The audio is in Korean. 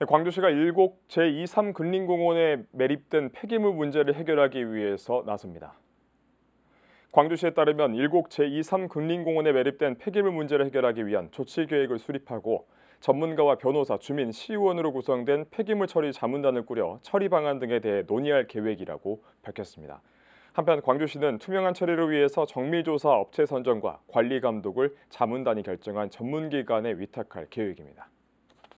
네, 광주시가 일곡 제2, 3근린공원에 매립된 폐기물 문제를 해결하기 위해서 나섭니다. 광주시에 따르면 일곡 제2, 3근린공원에 매립된 폐기물 문제를 해결하기 위한 조치 계획을 수립하고 전문가와 변호사, 주민, 시의원으로 구성된 폐기물 처리 자문단을 꾸려 처리 방안 등에 대해 논의할 계획이라고 밝혔습니다. 한편 광주시는 투명한 처리를 위해서 정밀조사 업체 선정과 관리 감독을 자문단이 결정한 전문기관에 위탁할 계획입니다.